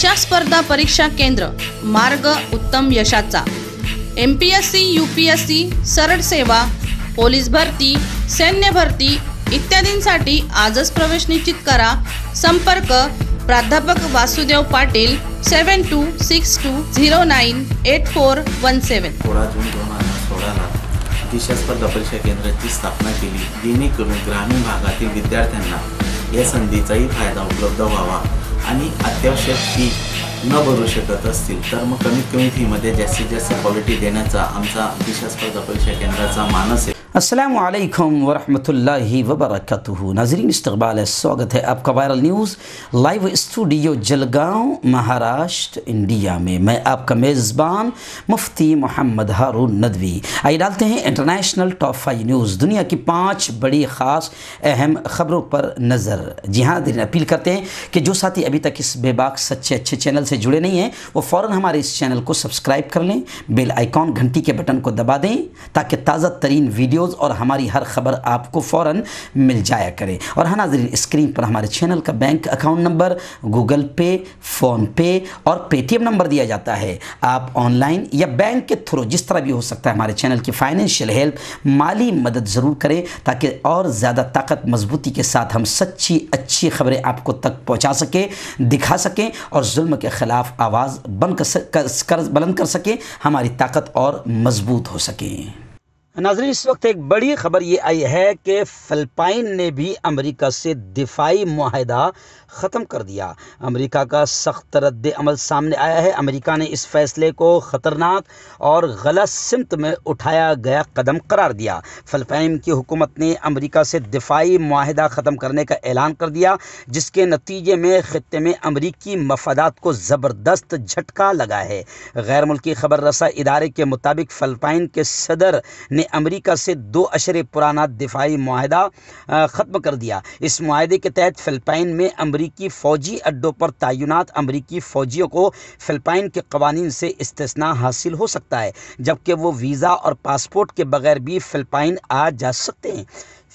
दिशा स्पर्धा परीक्षा केंद्र मार्ग उत्तम यशाचा M P S C U P S C सरळ सेवा पोलीस भरती सैन्य भरती इत्यादींसाठी आजच प्रवेश निश्चित करा संपर्क प्राध्यापक Vasudev Patil seven two six two zero nine eight four one seven दिशा स्पर्धा परीक्षा केंद्राची स्थापना केली जेणेकरून ग्रामीण भागातील विद्यार्थ्यांना या संधीचाही फायदा उपलब्ध व्हावा आणि अत्यावश्यक फी न भरू शकत असतील तर मग कमीत कमी फीमध्ये जास्तीत जास्त क्वालिटी देण्याचा आमचा दिशा स्पर्धा परीक्षा केंद्राचा मानस आहे السلام علیکم ورحمۃ اللہ وبرکاتہ ناظرین استقبال ہے سواگت ہے آپ کا viral news live studio Jalgaon Maharashtra India میں میں آپ کا میزبان مفتی محمد ہارون ندوی آئیے ڈالتے ہیں انٹرنیشنل ٹاپ فائیو نیوز دنیا کی پانچ بڑی خاص اہم خبروں پر نظر جی ہاں اپیل کرتے ہیں کہ جو ساتھی ابھی تک اس بے باک سچے اچھے چینل سے جڑے نہیں ہیں وہ فوراً ہمارے اس چینل کو سبسکرائب کر لیں بیل آئیکن گھنٹی کے بٹن کو دبا دیں تاکہ تازہ ترین ویڈیو ویڈیوز اور ہماری ہر خبر آپ کو فوراً مل جایا کرے اور ہاں ناظرین اسکرین پر ہمارے چینل کا bank account number Google Pay PhonePe اور پے ٹی ایم نمبر دیا جاتا ہے آپ آن لائن یا بینک کے تھرو جس طرح بھی ہو سکتا ہے ہمارے چینل کی فائنینشیل ہیلپ مالی مدد ضرور کریں تاکہ اور زیادہ طاقت مضبوطی کے ساتھ ہم سچی اچھی خبریں آپ کو تک پہنچا سکیں دکھا سکیں اور ظلم کے خلاف آواز بند کر بلند کر سکیں ہماری طاقت اور مضبوط ہو سکیں ناظرین اس وقت ایک بڑی خبر یہ آئی ہے کہ فلپائن نے بھی امریکہ سے دفاعی معاہدہ ختم کر دیا امریکہ کا سخت رد عمل سامنے آیا ہے امریکہ نے اس فیصلے کو خطرناک اور غلط سمت میں اٹھایا گیا قدم قرار دیا فلپائن کی حکومت نے امریکہ سے دفاعی معاہدہ ختم کرنے کا اعلان کر دیا جس کے نتیجے میں خطے میں امریکی مفادات کو زبردست جھٹکا لگا ہے غیر ملکی خبر رساں ادارے کے مطابق فلپائن کے صدر نے امریکہ سے دو اشرے پرانا دفاعی معاہدہ ختم کر دیا اس معاہدے کے تحت فلپائن میں امریکی فوجی اڈوں پر تعینات امریکی فوجیوں کو فلپائن کے قوانین سے استثنا حاصل ہو سکتا ہے جبکہ وہ ویزا اور پاسپورٹ کے بغیر بھی فلپائن آ جا سکتے ہیں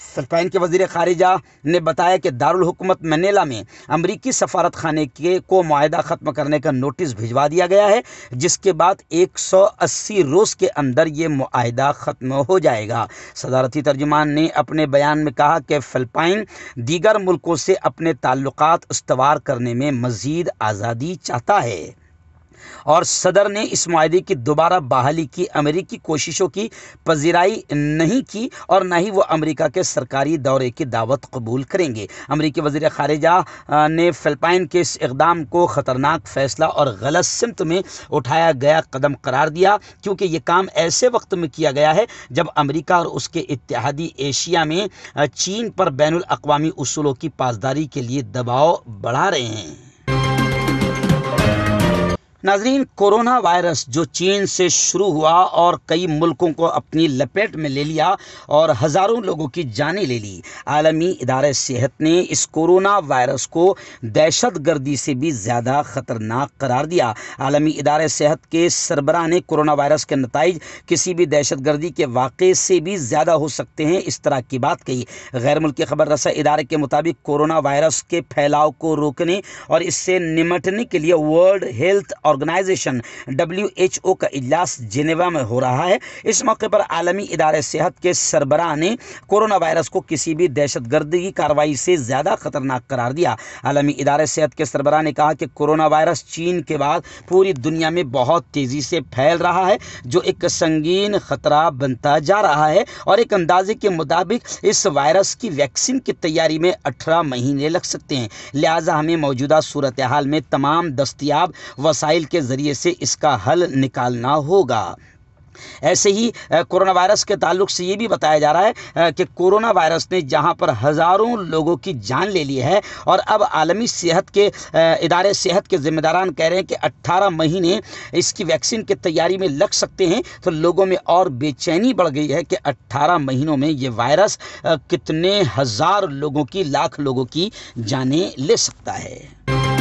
فلپائن کے وزیر خارجہ نے بتایا کہ دارالحکومت منیلا میں امریکی سفارت خانے کے کو معاہدہ ختم کرنے کا نوٹس بھجوا دیا گیا ہے جس کے بعد ایک سو اسی روز کے اندر یہ معاہدہ ختم ہو جائے گا صدارتی ترجمان نے اپنے بیان میں کہا کہ فلپائن دیگر ملکوں سے اپنے تعلقات استوار کرنے میں مزید آزادی چاہتا ہے اور صدر نے اس معاہدے کی دوبارہ بحالی کی امریکی کوششوں کی پذیرائی نہیں کی اور نہ ہی وہ امریکہ کے سرکاری دورے کی دعوت قبول کریں گے امریکی وزیر خارجہ نے فلپائن کے اس اقدام کو خطرناک فیصلہ اور غلط سمت میں اٹھایا گیا قدم قرار دیا کیونکہ یہ کام ایسے وقت میں کیا گیا ہے جب امریکہ اور اس کے اتحادی ایشیا میں چین پر بین الاقوامی اصولوں کی پاسداری کے لیے دباؤ بڑھا رہے ہیں ناظرین کورونا وائرس جو چین سے شروع ہوا اور کئی ملکوں کو اپنی لپیٹ میں لے لیا اور ہزاروں لوگوں کی جانیں لے لی عالمی ادارہ صحت نے اس کورونا وائرس کو دہشت گردی سے بھی زیادہ خطرناک قرار دیا عالمی ادارہ صحت کے سربراہ نے کورونا وائرس کے نتائج کسی بھی دہشت گردی کے واقعے سے بھی زیادہ ہو سکتے ہیں اس طرح کی بات کہی غیر ملکی خبر رساں ادارے کے مطابق کورونا وائرس کے پھیلاؤ کو روکنے اور اس سے نمٹنے کے لیے ورلڈ ہیلتھ اور آرگنائزیشن ڈبلیو ایچ او کا اجلاس جنیوا میں ہو رہا ہے اس موقع پر عالمی ادارہ صحت کے سربراہ نے کورونا وائرس کو کسی بھی دہشت گردی کاروائی سے زیادہ خطرناک قرار دیا عالمی ادارہ صحت کے سربراہ نے کہا کہ کورونا وائرس چین کے بعد پوری دنیا میں بہت تیزی سے پھیل رہا ہے جو ایک سنگین خطرہ بنتا جا رہا ہے اور ایک اندازے کے مطابق اس وائرس کی ویکسین کی تیاری میں اٹھارہ مہینے لگ سکتے ہیں لہٰذا ہمیں موجودہ صورتحال میں تمام دستیاب وسائل کے ذریعے سے اس کا حل نکالنا ہوگا ایسے ہی کورونا وائرس کے تعلق سے یہ بھی بتایا جا رہا ہے کہ کورونا وائرس نے جہاں پر ہزاروں لوگوں کی جان لے لی ہے اور اب عالمی صحت کے ادارے صحت کے ذمہ داران کہہ رہے ہیں کہ اٹھارہ مہینے اس کی ویکسین کی تیاری میں لگ سکتے ہیں تو لوگوں میں اور بے چینی بڑھ گئی ہے کہ اٹھارہ مہینوں میں یہ وائرس کتنے ہزار لوگوں کی لاکھ لوگوں کی جانیں لے سکتا ہے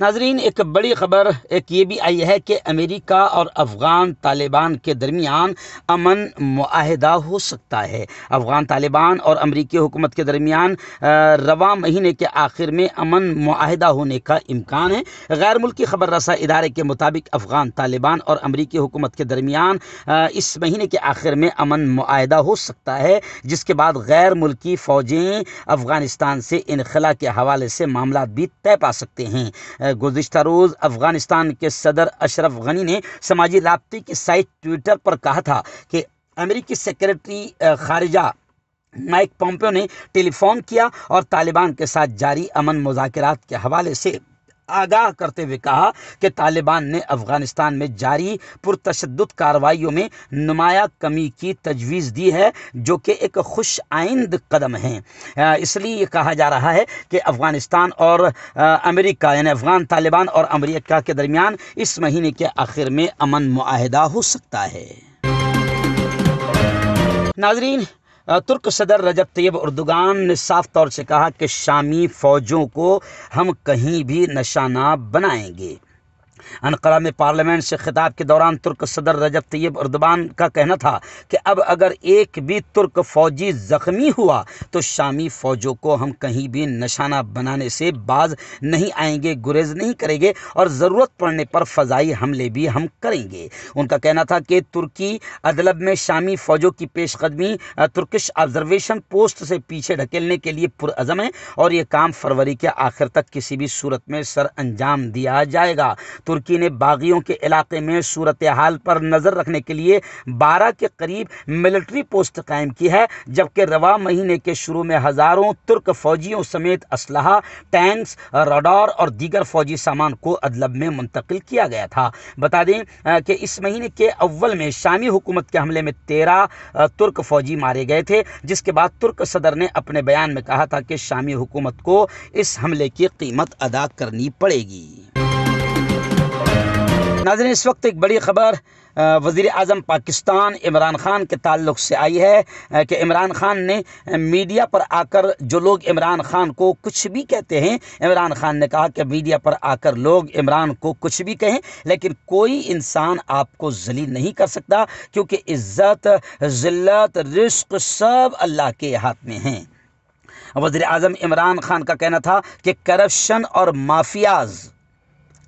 ناظرین ایک بڑی خبر ایک یہ بھی آئی ہے کہ امریکہ اور افغان طالبان کے درمیان امن معاہدہ ہو سکتا ہے افغان طالبان اور امریکی حکومت کے درمیان رواں مہینے کے آخر میں امن معاہدہ ہونے کا امکان ہے غیر ملکی خبر رساں ادارے کے مطابق افغان طالبان اور امریکی حکومت کے درمیان اس مہینے کے آخر میں امن معاہدہ ہو سکتا ہے جس کے بعد غیر ملکی فوجیں افغانستان سے انخلا کے حوالے سے معاملات بھی طے پا سکتے ہیں گزشتہ روز افغانستان کے صدر اشرف غنی نے سماجی رابطے کی سائٹ ٹویٹر پر کہا تھا کہ امریکی سیکرٹری خارجہ مائک پومپیو نے ٹیلی فون کیا اور طالبان کے ساتھ جاری امن مذاکرات کے حوالے سے آگاہ کرتے ہوئے کہا کہ طالبان نے افغانستان میں جاری پرتشدد کاروائیوں میں نمایاں کمی کی تجویز دی ہے جو کہ ایک خوش آئند قدم ہے اس لیے یہ کہا جا رہا ہے کہ افغانستان اور امریکہ یعنی افغان طالبان اور امریکہ کے درمیان اس مہینے کے آخر میں امن معاہدہ ہو سکتا ہے ناظرین ترک صدر رجب طیب اردگان نے صاف طور سے کہا کہ شامی فوجوں کو ہم کہیں بھی نشانہ بنائیں گے انقرہ میں پارلیمنٹ سے خطاب کے دوران ترک صدر رجب طیب اردبان کا کہنا تھا کہ اب اگر ایک بھی ترک فوجی زخمی ہوا تو شامی فوجوں کو ہم کہیں بھی نشانہ بنانے سے باز نہیں آئیں گے گریز نہیں کریں گے اور ضرورت پڑنے پر فضائی حملے بھی ہم کریں گے ان کا کہنا تھا کہ ترکی ادلب میں شامی فوجوں کی پیش قدمی ترکش آبزرویشن پوسٹ سے پیچھے ڈھکیلنے کے لیے پرعزم ہے اور یہ کام فروری کے آخر تک کسی بھی صورت میں سر انجام دیا جائے گا ترکی نے باغیوں کے علاقے میں صورتحال پر نظر رکھنے کے لیے بارہ کے قریب ملٹری پوسٹ قائم کی ہے جبکہ رواں مہینے کے شروع میں ہزاروں ترک فوجیوں سمیت اسلحہ ٹینکس رڈار اور دیگر فوجی سامان کو ادلب میں منتقل کیا گیا تھا بتا دیں کہ اس مہینے کے اول میں شامی حکومت کے حملے میں تیرہ ترک فوجی مارے گئے تھے جس کے بعد ترک صدر نے اپنے بیان میں کہا تھا کہ شامی حکومت کو اس حملے کی قیمت ادا کرنی پڑے گی ناظرین اس وقت ایک بڑی خبر وزیر اعظم پاکستان عمران خان کے تعلق سے آئی ہے کہ عمران خان نے میڈیا پر آ کر جو لوگ عمران خان کو کچھ بھی کہتے ہیں عمران خان نے کہا کہ میڈیا پر آ کر لوگ عمران کو کچھ بھی کہیں لیکن کوئی انسان آپ کو ذلیل نہیں کر سکتا کیونکہ عزت ذلت رزق سب اللہ کے ہاتھ میں ہیں وزیر اعظم عمران خان کا کہنا تھا کہ کرپشن اور مافیاز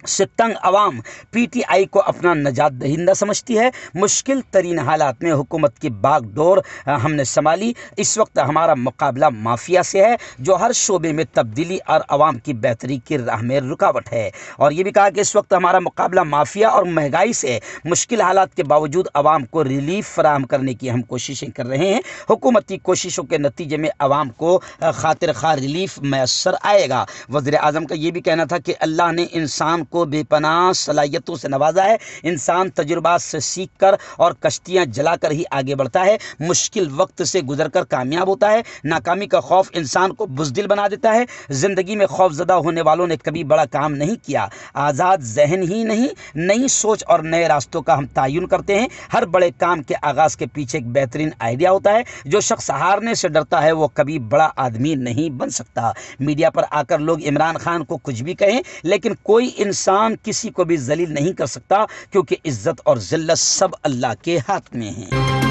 ستنگ عوام پی ٹی آئی کو اپنا نجات دہندہ سمجھتی ہے مشکل ترین حالات میں حکومت کی باغ ڈور ہم نے سنبھالی اس وقت ہمارا مقابلہ مافیا سے ہے جو ہر شعبے میں تبدیلی اور عوام کی بہتری کی راہ میں رکاوٹ ہے اور یہ بھی کہا کہ اس وقت ہمارا مقابلہ مافیا اور مہنگائی سے مشکل حالات کے باوجود عوام کو ریلیف فراہم کرنے کی ہم کوششیں کر رہے ہیں حکومتی کوششوں کے نتیجے میں عوام کو خاطر خواہ ریلیف میسر آئے گا وزیر اعظم کا یہ بھی کہنا تھا کہ اللہ نے انسان کو بے پناہ صلاحیتوں سے نوازا ہے انسان تجربات سے سیکھ کر اور کشتیاں جلا کر ہی آگے بڑھتا ہے مشکل وقت سے گزر کر کامیاب ہوتا ہے ناکامی کا خوف انسان کو بزدل بنا دیتا ہے زندگی میں خوف زدہ ہونے والوں نے کبھی بڑا کام نہیں کیا آزاد ذہن ہی نہیں نئی سوچ اور نئے راستوں کا ہم تعین کرتے ہیں ہر بڑے کام کے آغاز کے پیچھے ایک بہترین آئیڈیا ہوتا ہے جو شخص ہارنے سے ڈرتا ہے وہ کبھی بڑا آدمی نہیں بن سکتا میڈیا پر آ کر لوگ عمران خان کو کچھ بھی کہیں لیکن کوئی انسان انسان کسی کو بھی ذلیل نہیں کر سکتا کیونکہ عزت اور ذلت سب اللہ کے ہاتھ میں ہیں